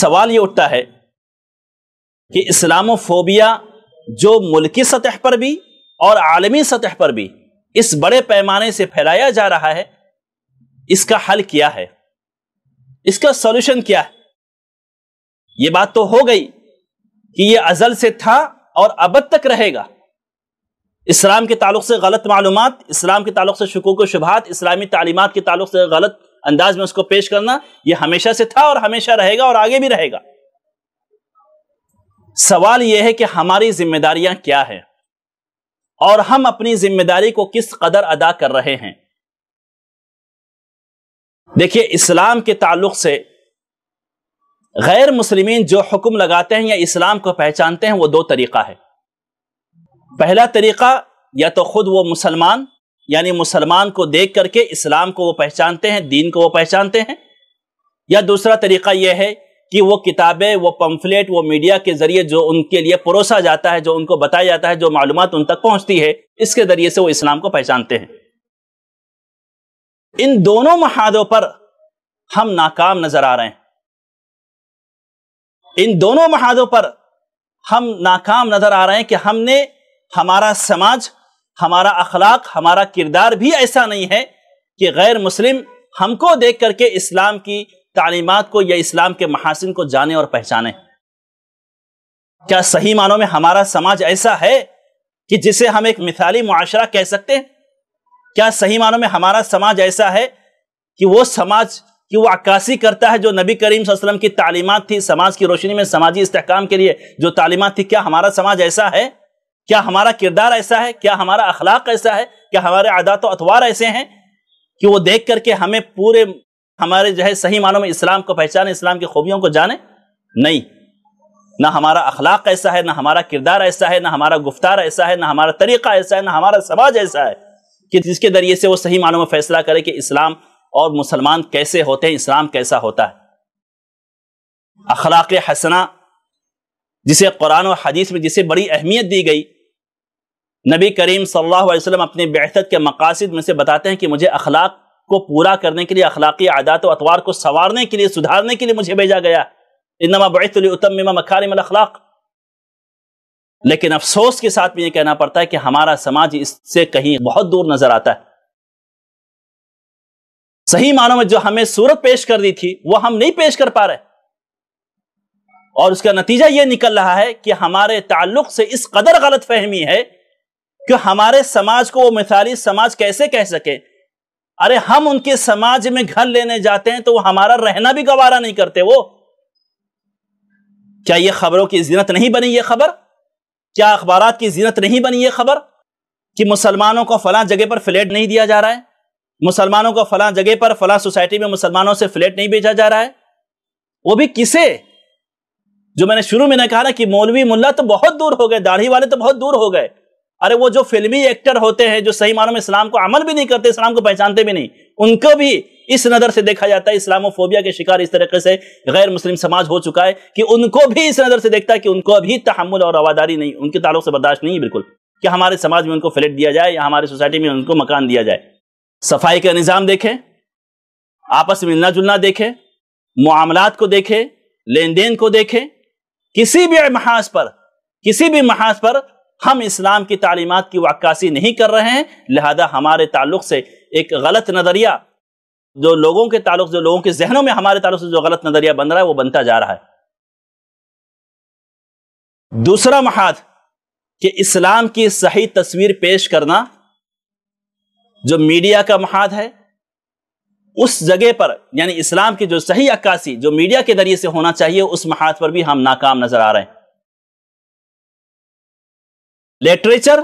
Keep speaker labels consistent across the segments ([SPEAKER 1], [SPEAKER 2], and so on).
[SPEAKER 1] सवाल ये उठता है कि इस्लामोफोबिया जो मुल्की सतह पर भी और आलमी सतह पर भी इस बड़े पैमाने से फैलाया जा रहा है इसका हल क्या है इसका सॉल्यूशन क्या है ये बात तो हो गई कि ये अजल से था और अब तक रहेगा इस्लाम के ताल्लुक से गलत मालूम इस्लाम के ताल्लुक से शकूक शुभात इस्लामी तालीमत के ताल्लुक से गलत अंदाज में उसको पेश करना यह हमेशा से था और हमेशा रहेगा और आगे भी रहेगा सवाल यह है कि हमारी जिम्मेदारियां क्या है और हम अपनी जिम्मेदारी को किस कदर अदा कर रहे हैं देखिए इस्लाम के ताल्लुक से गैर मुस्लिमीन जो हुक्म लगाते हैं या इस्लाम को पहचानते हैं वो दो तरीका है पहला तरीका या तो खुद वो मुसलमान यानी मुसलमान को देख करके इस्लाम को वो पहचानते हैं दीन को वो पहचानते हैं या दूसरा तरीका यह है कि वो किताबें वो पम्फलेट वो मीडिया के जरिए जो उनके लिए परोसा जाता है जो उनको बताया जाता है जो मालूम उन तक पहुंचती है इसके जरिए से वो इस्लाम को पहचानते हैं इन दोनों महादों पर हम नाकाम नजर आ रहे हैं इन दोनों महादों पर हम नाकाम नजर आ रहे हैं कि हमने हमारा समाज हमारा अखलाक हमारा किरदार भी ऐसा नहीं है कि गैर मुस्लिम हमको देख करके इस्लाम की तालीमत को या इस्लाम के महासिन को जाने और पहचाने क्या सही मानों में हमारा समाज ऐसा है कि जिसे हम एक मिसाली मुआशरा कह सकते हैं क्या सही मानों में हमारा समाज ऐसा है कि वो समाज कि वो अक्कासी करता है जो नबी करीम की तालीमत थी समाज की रोशनी में समाजी इस्तेकाम के लिए जो तालीमत थी क्या हमारा समाज ऐसा है क्या हमारा किरदार ऐसा है क्या हमारा अखलाक ऐसा है क्या हमारे आदात अतवार ऐसे हैं कि वो देख करके हमें पूरे हमारे जो है सही मानों में इस्लाम को पहचाने इस्लाम की खूबियों को जाने नहीं ना हमारा अखलाक ऐसा है ना हमारा किरदार ऐसा है ना हमारा गुफ्तार ऐसा है ना हमारा तरीका ऐसा है ना हमारा समाज ऐसा है कि जिसके जरिए से वो सही मानों में फैसला करे कि इस्लाम और मुसलमान कैसे होते हैं इस्लाम कैसा होता है अखलाक हसना जिसे कुरान और हदीस में जिसे बड़ी अहमियत दी गई नबी करीम सल्लल्लाहु अलैहि वसल्लम अपनी बेहतर के मकासद में से बताते हैं कि मुझे अखलाक को पूरा करने के लिए अखलाकी आदात व अतवार को संवारने के लिए सुधारने के लिए मुझे भेजा गया इनमा बैतम अखलाक लेकिन अफसोस के साथ भी ये कहना पड़ता है कि हमारा समाज इससे कहीं बहुत दूर नजर आता है सही मानों में जो हमें सूरत पेश कर दी थी वो हम नहीं पेश कर पा रहे और उसका नतीजा ये निकल रहा है कि हमारे ताल्लुक से इस कदर गलत फहमी है कि हमारे समाज को वो मिसाली समाज कैसे कह सके अरे हम उनके समाज में घर लेने जाते हैं तो वो हमारा रहना भी गवारा नहीं करते वो क्या ये खबरों की जीनत नहीं बनी ये खबर क्या अखबार की जीनत नहीं बनी ये खबर कि मुसलमानों को फला जगह पर फ्लैट नहीं दिया जा रहा है मुसलमानों को फला जगह पर फला सोसाइटी में मुसलमानों से फ्लैट नहीं बेचा जा रहा है वो भी किसे जो मैंने शुरू में ना कहा ना कि मौलवी मुल्ला तो बहुत दूर हो गए दाढ़ी वाले तो बहुत दूर हो गए अरे वो जो फिल्मी एक्टर होते हैं जो सही मानों में इस्लाम को अमल भी नहीं करते इस्लाम को पहचानते भी नहीं उनको भी इस नज़र से देखा जाता है इस्लामोफोबिया के शिकार इस तरीके से गैर मुस्लिम समाज हो चुका है कि उनको भी इस नज़र से देखता है कि उनको अभी तहमुल और रवादारी नहीं उनके ताल्लुक से बर्दाश्त नहीं है बिल्कुल कि हमारे समाज में उनको फ्लैट दिया जाए या हमारी सोसाइटी में उनको मकान दिया जाए सफाई का निज़ाम देखें आपस में मिलना जुलना देखें मामलात को देखें लेन देन को देखें किसी भी महाज पर किसी भी महाज पर हम इस्लाम की तालीमत की वक्सी नहीं कर रहे हैं लिहाजा हमारे ताल्लुक से एक गलत नज़रिया जो लोगों के ताल्लुक जो लोगों के जहनों में हमारे ताल्लुक से जो गलत नज़रिया बन रहा है वो बनता जा रहा है दूसरा महाद कि इस्लाम की सही तस्वीर पेश करना जो मीडिया का महाद है उस जगह पर यानी इस्लाम की जो सही अक्कासी जो मीडिया के जरिए से होना चाहिए उस महाद पर भी हम नाकाम नजर आ रहे हैं लिटरेचर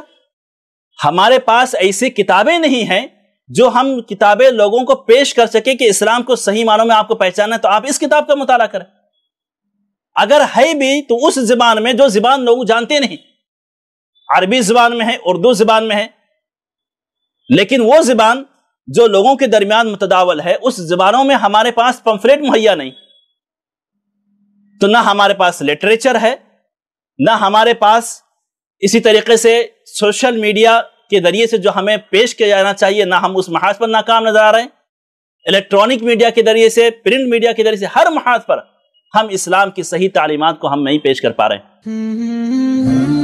[SPEAKER 1] हमारे पास ऐसी किताबें नहीं हैं जो हम किताबें लोगों को पेश कर सके कि इस्लाम को सही मानों में आपको पहचाना है तो आप इस किताब का मुताला करें अगर है भी तो उस जबान में जो जबान लोग जानते नहीं अरबी जबान में है उर्दू जबान में है लेकिन वो जबान जो लोगों के दरमियान मुतदावल है उस जबानों में हमारे पास पंफलेट मुहैया नहीं तो ना हमारे पास लिटरेचर है ना हमारे पास इसी तरीके से सोशल मीडिया के जरिए से जो हमें पेश किया जाना चाहिए ना हम उस महाज पर नाकाम नजर आ रहे हैं इलेक्ट्रॉनिक मीडिया के जरिए से प्रिंट मीडिया के जरिए से हर महाज पर हम इस्लाम की सही तालीमत को हम नहीं पेश कर पा रहे हैं